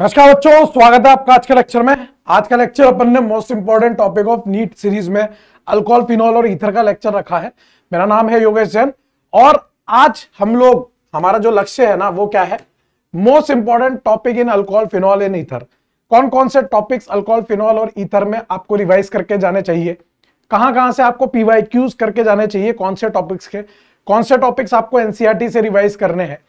नमस्कार बच्चों स्वागत है आपका आज के लेक्चर में आज का लेक्चर अपन ने most important topic of NEET series में अल्कोहल फिनॉल और ईथर का लेक्चर रखा है मेरा नाम है योगेश जैन और आज हम लोग हमारा जो लक्ष्य है ना वो क्या है most important topic in alcohol phenol in ether कौन कौन से टॉपिक्स अल्कोहल फिनॉल और ईथर में आपको रिवाइज करके जाने चाहिए कहाँ कहाँ से आपको पीवाई क्यूज करके जाने चाहिए कौन से टॉपिक्स के कौन से टॉपिक्स आपको एनसीआरटी e से रिवाइज करने हैं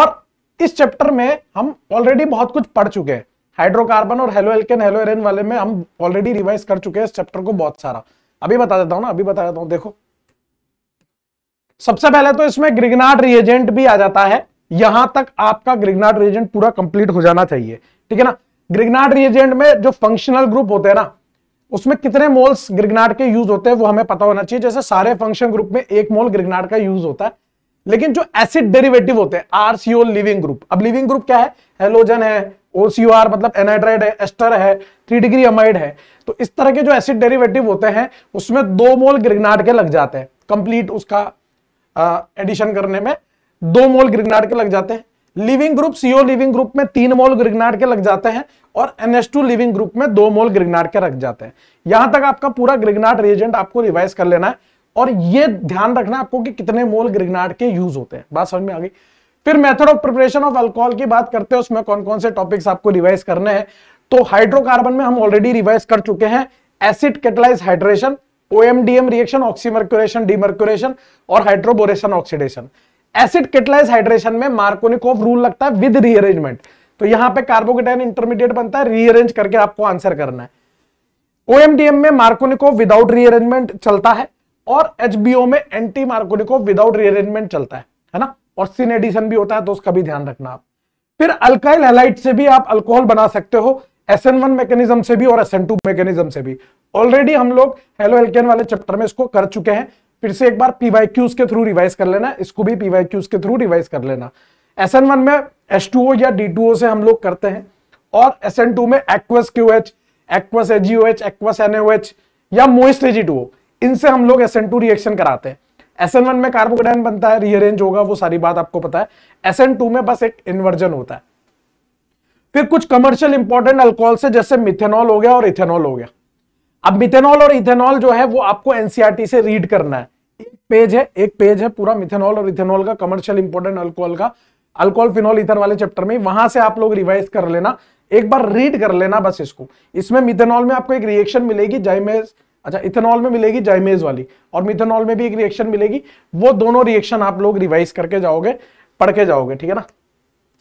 और इस चैप्टर में हम ऑलरेडी बहुत कुछ पढ़ चुके हैं हाइड्रोकार्बन और हेलो एल्केन हेलो एरेन वाले में हम ऑलरेडी रिवाइज कर चुके हैं इस चैप्टर को बहुत सारा अभी बता देता हूं ना अभी बता देता हूं देखो सबसे पहले तो इसमें ग्रिगनाट रिएजेंट भी आ जाता है यहां तक आपका ग्रिगनाट रिएजेंट पूरा कंप्लीट हो जाना चाहिए ठीक है ना ग्रिगनाट रिएजेंट में जो फंक्शनल ग्रुप होते हैं ना उसमें कितने मोल्स ग्रिगनाट के यूज होते हैं वो हमें पता होना चाहिए जैसे सारे फंक्शन ग्रुप में एक मोल ग्रिगनाट का यूज होता है लेकिन जो एसिड डेरिवेटिव होते हैं आरसीओ लिविंग ग्रुप अब लिविंग ग्रुप क्या है हेलोजन है ओसीओआर मतलब एनाइड्राइड है एस्टर है थ्री डिग्री अमाइड है तो इस तरह के जो एसिड डेरिवेटिव होते हैं उसमें दो मोल ग्रिगनाड के लग जाते हैं कंप्लीट उसका एडिशन करने में दो मोल ग्रिगनाड के लग जाते हैं leaving group CO leaving group में तीन मोल ग्रिगनाड के लग जाते हैं और NH2 लिविंग ग्रुप में दो मोल ग्रिगनाड के रख जाते हैं यहां तक आपका पूरा ग्रिगनाड रिएजेंट आपको रिवाइज कर लेना है और ये ध्यान रखना आपको कि कितने मोल ग्रिगनाट के यूज होते हैं बात समझ में आ गई फिर method of preparation of alcohol की बात करते हैं उसमें कौन कौन से टॉपिक्स आपको रिवाइज करने हैं तो हाइड्रोकार्बन में हम ऑलरेडी रिवाइज कर चुके हैं acid catalyse hydration OMDM reaction oxymercuration demercuration और hydroboration oxidation acid catalyse hydration में मार्कोनिक रूल लगता है विद रीअरेंजमेंट तो यहां पर कार्बोकेटाइन इंटरमीडिएट बनता है रीअरेंज करके आपको आंसर करना है ओएमडीएम में मार्कोनिको विदाउट रीअरेंजमेंट चलता है और एच में एंटी मार्कोनिको विदाउट रीअरेंजमेंट चलता है है ना और सिन एडिशन भी होता है तो उसका भी ध्यान रखना आप फिर अल्काइल हेलाइट से भी आप अल्कोहल बना सकते हो एस एन वन मैकेनिज्म से भी और एस एन टू मैकेनिज्म से भी ऑलरेडी हम लोग हेलो एल्केन वाले चैप्टर में इसको कर चुके हैं फिर से एक बार पीवाई क्यूज के थ्रू रिवाइज कर लेना इसको भी पीवाई क्यूज के थ्रू रिवाइज कर लेना एस एन वन में एस टू ओ या डी टू ओ से हम लोग करते हैं और एस एन टू में aqueous Q H aqueous AGO H aqueous NO H या मोइस्ट एजी टू ओ इनसे हम लोग एस रिएक्शन कराते हैं एस में कार्बोकडाइन बनता है रीअरेंज होगा वो सारी बात आपको पता है एस में बस एक इन्वर्जन होता है फिर कुछ कमर्शियल इंपॉर्टेंट अल्कोहल से जैसे मिथेनॉल हो गया और इथेनॉल हो गया अब मिथेनॉल और इथेनॉल जो है वो आपको एनसीआरटी e से रीड करना है एक पेज है एक पेज है पूरा मिथेनॉल और इथेनॉल का कमर्शियल इंपॉर्टेंट अल्कोहल का अल्कोहल फिनॉल इथर वाले चैप्टर में वहां से आप लोग रिवाइज कर लेना एक बार रीड कर लेना बस इसको इसमें मिथेनॉल में आपको एक रिएक्शन मिलेगी जाइमेज अच्छा इथेनॉल में मिलेगी जाइमेज वाली और मिथेनॉल में भी एक रिएक्शन मिलेगी वो दोनों रिएक्शन आप लोग रिवाइज करके जाओगे पढ़ के जाओगे ठीक है ना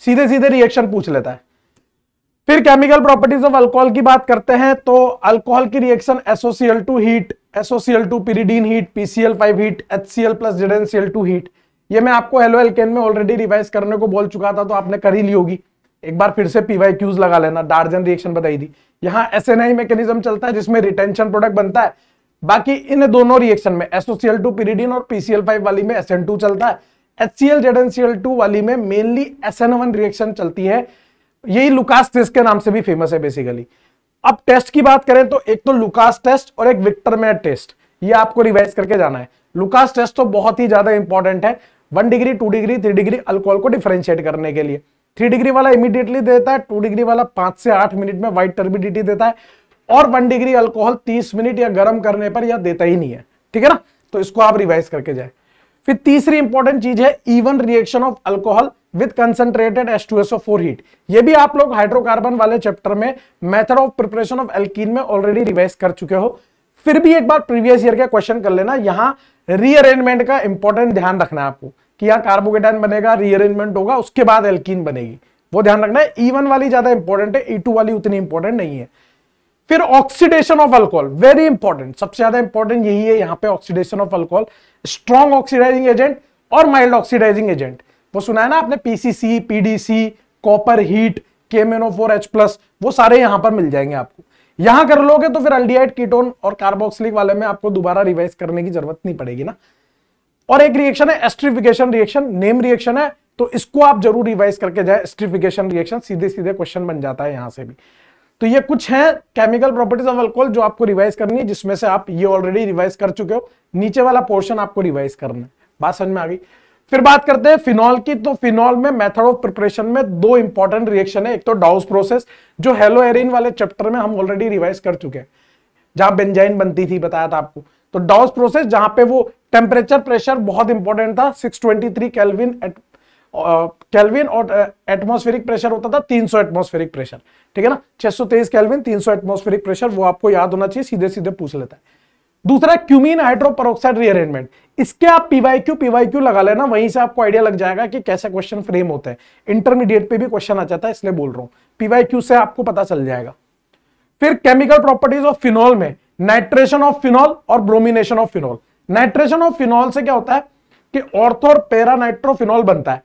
सीधे सीधे रिएक्शन पूछ लेता है फिर केमिकल प्रॉपर्टीज ऑफ अल्कोहल की बात करते हैं तो अल्कोहल की reaction SOCL two heat SOCL two pyridine heat PCL five heat H C L plus two heat ये मैं आपको हेलो एल्केन में ऑलरेडी रिवाइज करने को बोल चुका था तो आपने कर ही ली होगी एक बार फिर से पीवाई क्यूज लगा लेना डार्जन रिएक्शन बताई थी यहाँ एस एन आई मैकेनिज्म चलता है जिसमें रिटेंशन प्रोडक्ट बनता है बाकी इन दोनों रिएक्शन में एसोसीएल टू पीरिडीन और पीसीएल फाइव वाली में एस एन टू चलता है H C L Z N C L two वाली में mainly S N one reaction चलती है यही लुकास टेस्ट के नाम से भी फेमस है बेसिकली अब टेस्ट की बात करें तो एक तो लुकास टेस्ट और एक विक्टर मैट टेस्ट ये आपको रिवाइज करके जाना है लुकास टेस्ट तो बहुत ही ज्यादा इंपॉर्टेंट है one degree two degree three degree alcohol को डिफ्रेंशिएट करने के लिए थ्री डिग्री वाला इमीडिएटली देता है टू डिग्री वाला पांच से आठ मिनट में व्हाइट टर्बिडिटी देता है और वन डिग्री अल्कोहल तीस मिनट या गर्म करने पर यह देता ही नहीं है ठीक है ना तो इसको आप रिवाइज करके जाए फिर तीसरी इंपॉर्टेंट चीज है even reaction of alcohol with concentrated four heat ये भी आप लोग हाइड्रोकार्बन वाले चैप्टर में method of preparation of alkene में ऑलरेडी रिवाइज कर चुके हो फिर भी एक बार प्रीवियस ईयर के क्वेश्चन कर लेना यहां रीअरेंजमेंट का इंपॉर्टेंट ध्यान रखना है आपको कि यहाँ कार्बोकेटाइन बनेगा रीअरेंजमेंट होगा उसके बाद एल्किन बनेगी वो ध्यान रखना है ई e वाली ज्यादा इंपॉर्टेंट है ई e वाली उतनी इंपॉर्टेंट नहीं है फिर oxidation of alcohol very important सबसे ज्यादा इंपॉर्टेंट यही है यहाँ पे oxidation of alcohol strong oxidising agent और माइल्ड ऑक्सीडाइजिंग एजेंट वो सुना है ना आपने PCC PDC copper heat four H plus वो सारे यहां पर मिल जाएंगे आपको यहां कर लोगे तो फिर अल्डिहाइड कीटोन और कार्बोक्सिलिक वाले में आपको दोबारा रिवाइज करने की जरूरत नहीं पड़ेगी ना और एक रिएक्शन है एस्ट्रिफिकेशन रिएक्शन नेम रिएक्शन है तो इसको आप जरूर रिवाइज करके जाए एस्ट्रिफिकेशन रिएक्शन सीधे सीधे क्वेश्चन बन जाता है यहां से भी तो ये कुछ है केमिकल प्रॉपर्टीज ऑफ अल्कोहल जो आपको रिवाइज करनी है जिसमें से आप ये ऑलरेडी रिवाइज कर चुके हो नीचे वाला पोर्शन आपको रिवाइज करना है बात समझ में आ गई फिर बात करते हैं फिनॉल की तो फिनॉल में मेथड ऑफ प्रिपरेशन में दो इंपॉर्टेंट रिएक्शन है एक तो डाउस प्रोसेस जो हेलो एरिन वाले चैप्टर में हम ऑलरेडी रिवाइज कर चुके हैं जहां बेंजाइन बनती थी बताया था आपको तो डाउस प्रोसेस जहां पे वो टेम्परेचर प्रेशर बहुत इंपॉर्टेंट था 623 केल्विन एट केल्विन और एटमॉस्फेरिक uh, प्रेशर होता था 300 एटमॉस्फेरिक प्रेशर ठीक है ना 623 केल्विन 300 एटमॉस्फेरिक प्रेशर वो आपको याद होना चाहिए सीधे सीधे पूछ लेता है दूसरा क्यूमीन हाइड्रोपरोक्साइड रीअरेंजमेंट इसके आप पीवाईक्यू पीवाईक्यू लगा लेना वहीं से आपको आइडिया लग जाएगा कि कैसे क्वेश्चन फ्रेम होता है इंटरमीडिएट पे भी क्वेश्चन आ जाता है इसलिए बोल रहा हूँ पीवाईक्यू से आपको पता चल जाएगा फिर केमिकल प्रॉपर्टीज ऑफ फिनोल में नाइट्रेशन ऑफ फिनॉल और bromination of phenol nitration of phenol से क्या होता है कि ऑर्थो और नाइट्रोफिनॉल बनता है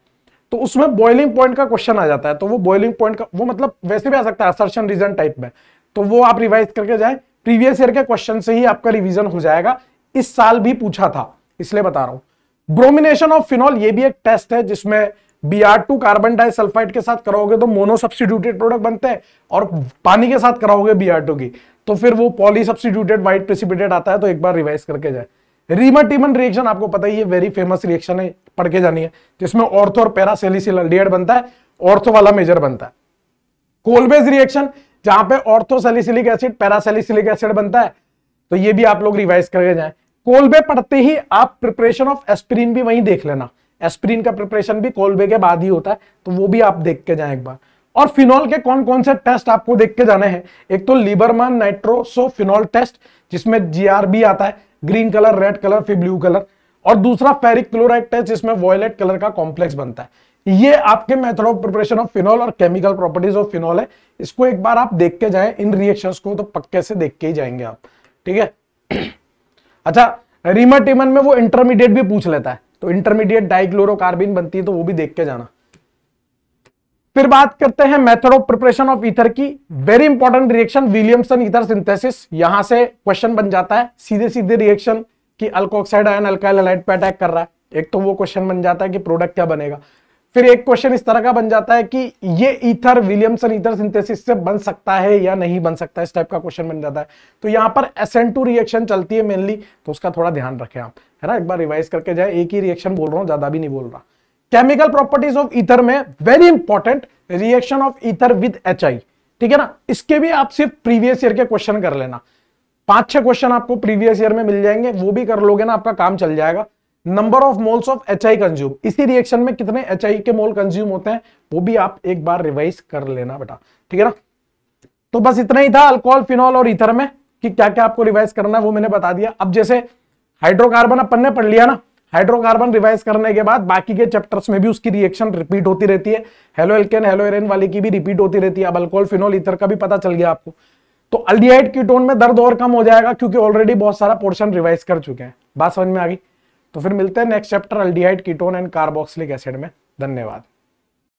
तो उसमें बॉइलिंग पॉइंट का क्वेश्चन आ जाता है तो वो बॉइलिंग पॉइंट का वो मतलब वैसे भी आ सकता है असर्शन रीजन टाइप में तो वो आप रिवाइज करके जाए प्रीवियस ईयर के क्वेश्चन से ही आपका रिविजन हो जाएगा इस साल भी पूछा था इसलिए बता रहा हूं ब्रोमिनेशन ऑफ फिनॉल ये भी एक टेस्ट है जिसमें B R two carbon disulphide के साथ कराओगे तो मोनो सब्सटीट्यूटेड प्रोडक्ट बनते हैं और पानी के साथ कराओगे बी आर टू की तो फिर वो पॉली सब्सटीट्यूटेड वाइट प्रेसिपिटेट आता है तो एक बार रिवाइज करके जाए रीमन टीमन रिएक्शन आपको पता ही है वेरी फेमस रिएक्शन है पढ़ के जानी है जिसमें ऑर्थो और पैरासेलिसिल डेड बनता है ऑर्थो वाला मेजर बनता है कोलबेज रिएक्शन जहां पे ऑर्थोसेलिसिलिक एसिड पैरासेलिसिलिक एसिड बनता है तो ये भी आप लोग रिवाइज करके जाए कोलबे पढ़ते ही आप प्रिपरेशन ऑफ एस्प्रीन भी वहीं देख लेना एस्प्रीन का प्रिपरेशन भी कोलबे के बाद ही होता है तो वो भी आप देख के जाए एक बार और फिनॉल के कौन कौन से टेस्ट आपको देख के जाने हैं एक तो लिबरमैन नाइट्रोसोफिनॉल टेस्ट जिसमें जीआरबी आता है ग्रीन कलर रेड कलर फिर ब्लू कलर और दूसरा फेरिक क्लोराइड टेस्ट जिसमें वॉयलेट कलर का कॉम्प्लेक्स बनता है ये आपके method of preparation of phenol और केमिकल प्रॉपर्टीज ऑफ फिनॉल है इसको एक बार आप देख के जाए इन रिएक्शंस को तो पक्के से देख के ही जाएंगे आप ठीक है अच्छा रिमर टिमन में वो इंटरमीडिएट भी पूछ लेता है तो इंटरमीडिएट डाइक्लोरोकार्बिन बनती है तो वो भी देख के जाना फिर बात करते हैं method of preparation of ether की very important reaction Williamson ether synthesis यहां से क्वेश्चन बन जाता है सीधे सीधे रिएक्शन की अल्कोक्साइड आयन अल्काइलाइट पे अटैक कर रहा है एक तो वो क्वेश्चन बन जाता है कि प्रोडक्ट क्या बनेगा फिर एक क्वेश्चन इस तरह का बन जाता है कि ये इथर विलियमसन इथर सिंथेसिस से बन सकता है या नहीं बन सकता है इस टाइप का क्वेश्चन बन जाता है तो यहाँ पर एसएन टू रिएक्शन चलती है मेनली तो उसका थोड़ा ध्यान रखें आप है ना एक बार रिवाइज करके जाए एक ही रिएक्शन बोल रहा हूँ ज्यादा भी नहीं बोल रहा केमिकल प्रॉपर्टीज ऑफ इथर में very important reaction of ether with H ठीक है ना इसके भी आप सिर्फ प्रीवियस ईयर के क्वेश्चन कर लेना पांच छह क्वेश्चन आपको प्रीवियस ईयर में मिल जाएंगे वो भी कर लोगे ना आपका काम चल जाएगा number of moles of H I consume इसी रिएक्शन में कितने एच आई के मोल कंज्यूम होते हैं वो भी आप एक बार रिवाइज कर लेना बेटा ठीक है ना तो बस इतना ही था अल्कोहल फिनॉल और इथर में कि क्या क्या आपको रिवाइज करना है वो मैंने बता दिया अब जैसे हाइड्रोकार्बन अपन ने पढ़ लिया ना हाइड्रोकार्बन रिवाइज करने के बाद बाकी के चैप्टर्स में भी उसकी रिएक्शन रिपीट होती रहती है हेलो एल्केन हेलो एरेन वाली की भी रिपीट होती रहती है अब अल्कोहल फिनोल इतर का भी पता चल गया आपको तो अल्डिहाइड कीटोन में दर्द और कम हो जाएगा क्योंकि ऑलरेडी बहुत सारा पोर्शन रिवाइज कर चुके हैं बात समझ में आ गई तो फिर मिलते हैं next chapter aldehyde ketone and carboxylic acid में धन्यवाद